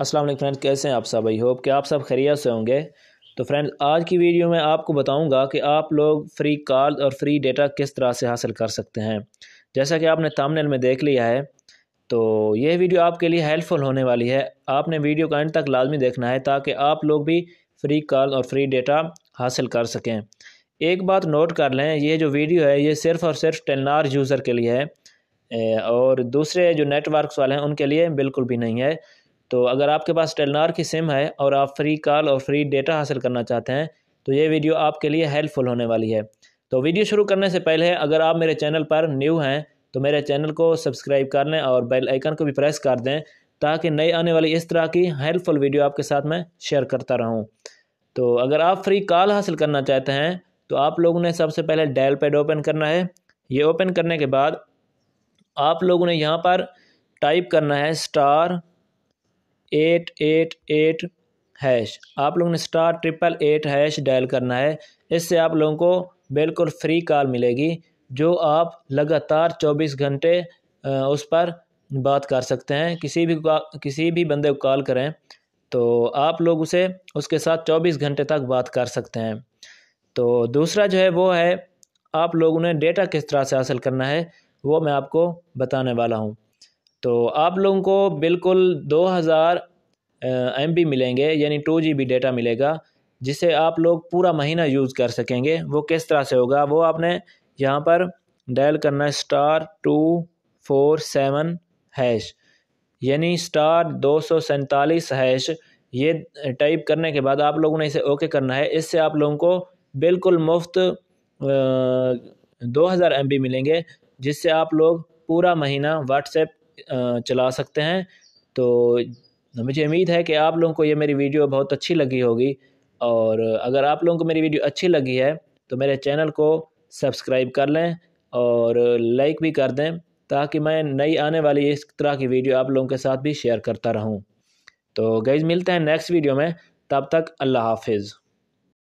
वालेकुम फ्रेंड कैसे हैं आप सब आई होप कि आप सब खैरियत से होंगे तो फ्रेंड आज की वीडियो में आपको बताऊंगा कि आप लोग फ्री कॉल और फ्री डेटा किस तरह से हासिल कर सकते हैं जैसा कि आपने थंबनेल में देख लिया है तो यह वीडियो आपके लिए हेल्पफुल होने वाली है आपने वीडियो का एंड तक लाजमी देखना है ताकि आप लोग भी फ्री कॉल और फ्री डेटा हासिल कर सकें एक बात नोट कर लें ये जो वीडियो है ये सिर्फ़ और सिर्फ टेलनार यूज़र के लिए है और दूसरे जो नेटवर्क्स वाले हैं उनके लिए बिल्कुल भी नहीं है तो अगर आपके पास टेलनार की सिम है और आप फ्री कॉल और फ्री डेटा हासिल करना चाहते हैं तो ये वीडियो आपके लिए हेल्पफुल होने वाली है तो वीडियो शुरू करने से पहले अगर आप मेरे चैनल पर न्यू हैं तो मेरे चैनल को सब्सक्राइब कर लें और बेल आइकन को भी प्रेस कर दें ताकि नई आने वाली इस तरह की हेल्पफुल वीडियो आपके साथ मैं शेयर करता रहूं तो अगर आप फ्री कॉल हासिल करना चाहते हैं तो आप लोगों ने सबसे पहले डायल पैड ओपन करना है ये ओपन करने के बाद आप लोगों ने यहाँ पर टाइप करना है star eight eight eight hash आप लोगों ने star triple eight hash dial करना है इससे आप लोगों को बिल्कुल फ्री कॉल मिलेगी जो आप लगातार चौबीस घंटे उस पर बात कर सकते हैं किसी भी किसी भी बंदे को कॉल करें तो आप लोग उसे उसके साथ चौबीस घंटे तक बात कर सकते हैं तो दूसरा जो है वो है आप लोगों ने डेटा किस तरह से हासिल करना है वो मैं आपको बताने वाला हूँ तो आप लोगों को बिल्कुल 2000 हज़ार एम मिलेंगे यानी टू जी डेटा मिलेगा जिसे आप लोग पूरा महीना यूज़ कर सकेंगे वो किस तरह से होगा वो आपने यहाँ पर डायल करना है star two four seven hash यानी स्टार दो सौ सैंतालीस हैश ये टाइप करने के बाद आप लोगों ने इसे ओके करना है इससे आप लोगों को बिल्कुल मुफ्त दो हज़ार एम मिलेंगे जिससे आप लोग पूरा महीना व्हाट्सएप चला सकते हैं तो मुझे उम्मीद है कि आप लोगों को ये मेरी वीडियो बहुत अच्छी लगी होगी और अगर आप लोगों को मेरी वीडियो अच्छी लगी है तो मेरे चैनल को सब्सक्राइब कर लें और लाइक भी कर दें ताकि मैं नई आने वाली इस तरह की वीडियो आप लोगों के साथ भी शेयर करता रहूं तो गैज़ मिलते हैं नेक्स्ट वीडियो में तब तक अल्लाह हाफिज़